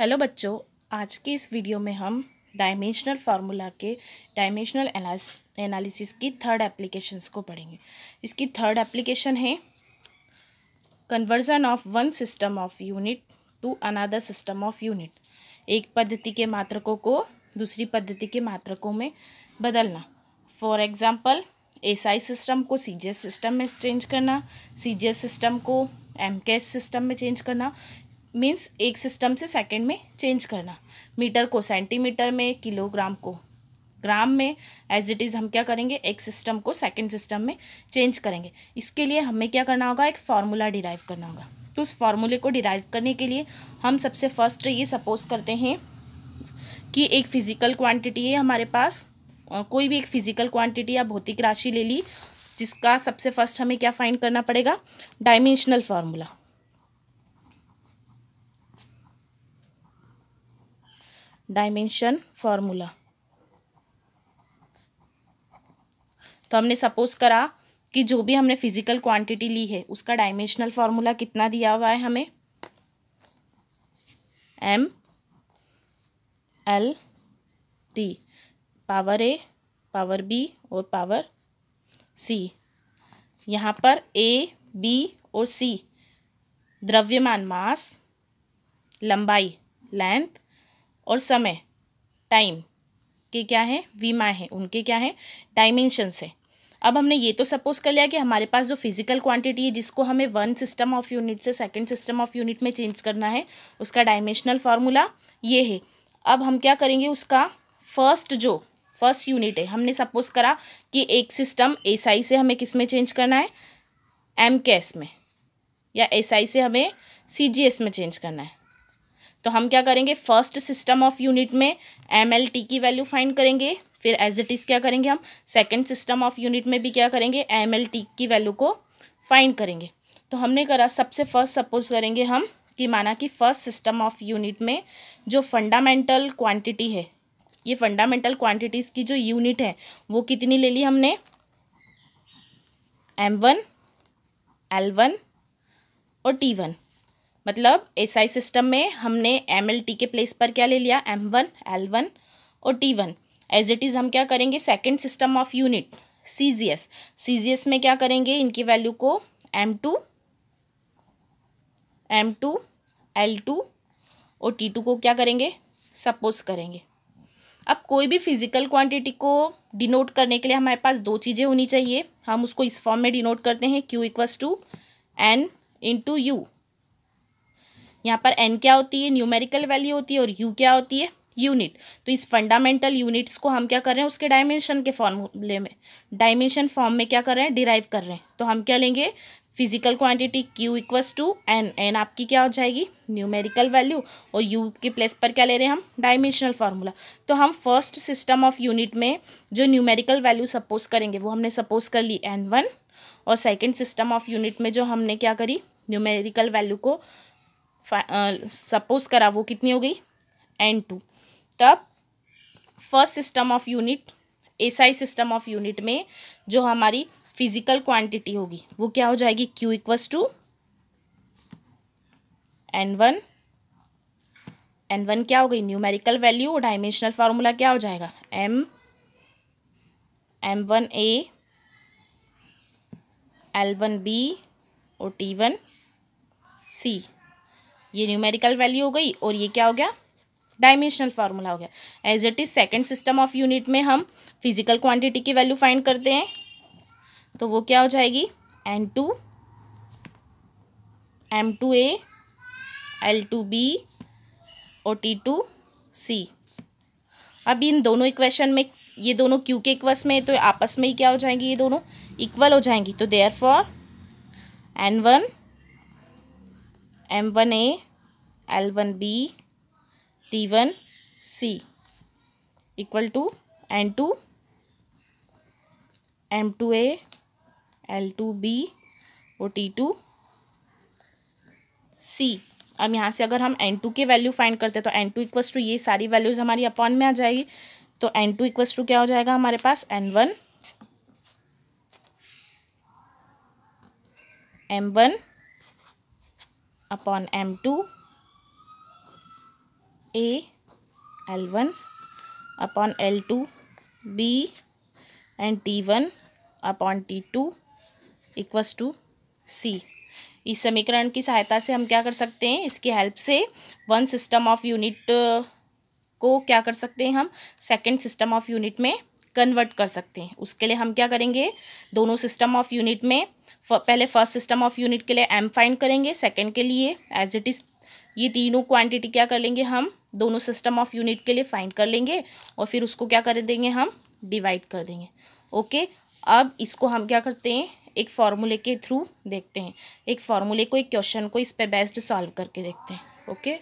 hello बच्चों आज के इस वीडियो में हम डायमेंशनल फार्मूला के डायमेंशनल एनालिसिस की थर्ड एप्लीकेशंस को पढ़ेंगे इसकी थर्ड एप्लीकेशन है conversion of one system of unit to another system of unit एक पद्धति के मात्रकों को दूसरी पद्धति के मात्रकों में बदलना for example S I system को सी जी एस सिस्टम में चेंज करना सी जी एस सिस्टम को एम के एस सिस्टम में चेंज करना मीन्स एक सिस्टम से सेकंड में चेंज करना मीटर को सेंटीमीटर में किलोग्राम को ग्राम में एज इट इज़ हम क्या करेंगे एक सिस्टम को सेकंड सिस्टम में चेंज करेंगे इसके लिए हमें क्या करना होगा एक फार्मूला डिराइव करना होगा तो उस फार्मूले को डिराइव करने के लिए हम सबसे फर्स्ट ये सपोज करते हैं कि एक फिज़िकल क्वांटिटी है हमारे पास कोई भी एक फिज़िकल क्वांटिटी या भौतिक राशि ले ली जिसका सबसे फर्स्ट हमें क्या फाइंड करना पड़ेगा डायमेंशनल फार्मूला डायमेंशन फॉर्मूला तो हमने सपोज करा कि जो भी हमने फिजिकल क्वांटिटी ली है उसका डायमेंशनल फॉर्मूला कितना दिया हुआ है हमें M L T power A power B और पावर सी यहाँ पर ए बी और सी द्रव्यमान मास लंबाई लेंथ और समय टाइम के क्या है वीमा है उनके क्या है डायमेंशंस है अब हमने ये तो सपोज कर लिया कि हमारे पास जो फिजिकल क्वांटिटी है जिसको हमें वन सिस्टम ऑफ यूनिट से सेकंड सिस्टम ऑफ यूनिट में चेंज करना है उसका डायमेंशनल फार्मूला ये है अब हम क्या करेंगे उसका फर्स्ट जो फर्स्ट यूनिट है हमने सपोज करा कि एक सिस्टम एस आई से हमें किस में चेंज करना है एम एस में या एस आई से हमें सी जी एस में चेंज करना है तो हम क्या करेंगे फर्स्ट सिस्टम ऑफ यूनिट में एम एल टी की वैल्यू फाइंड करेंगे फिर एज इट इज़ क्या करेंगे हम सेकेंड सिस्टम ऑफ यूनिट में भी क्या करेंगे एम एल टी की वैल्यू को फाइंड करेंगे तो हमने करा सबसे फर्स्ट सपोज करेंगे हम कि माना कि फर्स्ट सिस्टम ऑफ यूनिट में जो फंडामेंटल क्वांटिटी है ये फंडामेंटल क्वांटिटीज़ की जो यूनिट है वो कितनी ले ली हमने एम वन एल वन और टी वन मतलब एसआई सिस्टम में हमने एम एल टी के प्लेस पर क्या ले लिया एम वन एल वन और T one as it is हम क्या करेंगे second system of unit C G S C G S में क्या करेंगे इनकी वैल्यू को M two M two L two और टी टू को क्या करेंगे सपोज करेंगे अब कोई भी फिजिकल क्वांटिटी को डिनोट करने के लिए हमारे पास दो चीज़ें होनी चाहिए हम उसको इस फॉर्म में डिनोट करते हैं Q equals to N into U यहाँ पर एन क्या होती है न्यूमेरिकल वैल्यू होती है और यू क्या होती है यूनिट तो इस फंडामेंटल यूनिट्स को हम क्या कर रहे हैं उसके डायमेंशन के फॉर्मूले में डायमेंशन फॉर्म में क्या कर रहे हैं डिराइव कर रहे हैं तो हम क्या लेंगे physical quantity Q equals to N N आपकी क्या हो जाएगी न्यूमेरिकल वैल्यू और यू के प्लेस पर क्या ले रहे हैं हम डायमेंशनल फार्मूला तो हम फर्स्ट सिस्टम ऑफ यूनिट में जो न्यूमेरिकल वैल्यू सपोज करेंगे वो हमने सपोज कर ली एन वन और सेकेंड सिस्टम ऑफ यूनिट में जो हमने क्या करी न्यूमेरिकल वैल्यू को सपोज करा वो कितनी हो गई एन टू तब first system of unit SI system of unit में जो हमारी फिजिकल क्वांटिटी होगी वो क्या हो जाएगी Q equals to N one N one क्या हो गई न्यूमेरिकल वैल्यू डायमेंशनल फार्मूला क्या हो जाएगा M M one A L one B और टी वन सी ये न्यूमेरिकल वैल्यू हो गई और ये क्या हो गया डायमेंशनल फार्मूला हो गया as it is second system of unit में हम फिजिकल क्वांटिटी की वैल्यू फाइंड करते हैं तो वो क्या हो जाएगी N two M two A L two B और टी टू सी अब इन दोनों इक्वेशन में ये दोनों क्यू के इक्वस में तो आपस में ही क्या हो जाएंगी ये दोनों इक्वल हो जाएंगी तो therefore N one M one A L one B T one C equal to N two M two A L two B ओ टी टू सी अब यहाँ से अगर हम एन टू के वैल्यू फाइंड करते हैं तो एन टू इक्वस टू ये सारी वैल्यूज़ हमारी अपॉन में आ जाएगी तो एन टू इक्वस टू क्या हो जाएगा हमारे पास N one M one upon M two A L one upon L two B and T one upon T two equals to C इस समीकरण की सहायता से हम क्या कर सकते हैं इसकी हेल्प से वन सिस्टम ऑफ यूनिट को क्या कर सकते हैं हम सेकंड सिस्टम ऑफ यूनिट में कन्वर्ट कर सकते हैं उसके लिए हम क्या करेंगे दोनों सिस्टम ऑफ यूनिट में पहले फर्स्ट सिस्टम ऑफ यूनिट के लिए एम फाइंड करेंगे सेकेंड के लिए एज इट इज़ ये तीनों क्वांटिटी क्या कर लेंगे हम दोनों सिस्टम ऑफ यूनिट के लिए फाइंड कर लेंगे और फिर उसको क्या कर देंगे हम डिवाइड कर देंगे ओके अब इसको हम क्या करते हैं एक फार्मूले के थ्रू देखते हैं एक फार्मूले को एक क्वेश्चन को इस पर बेस्ट सॉल्व करके देखते हैं ओके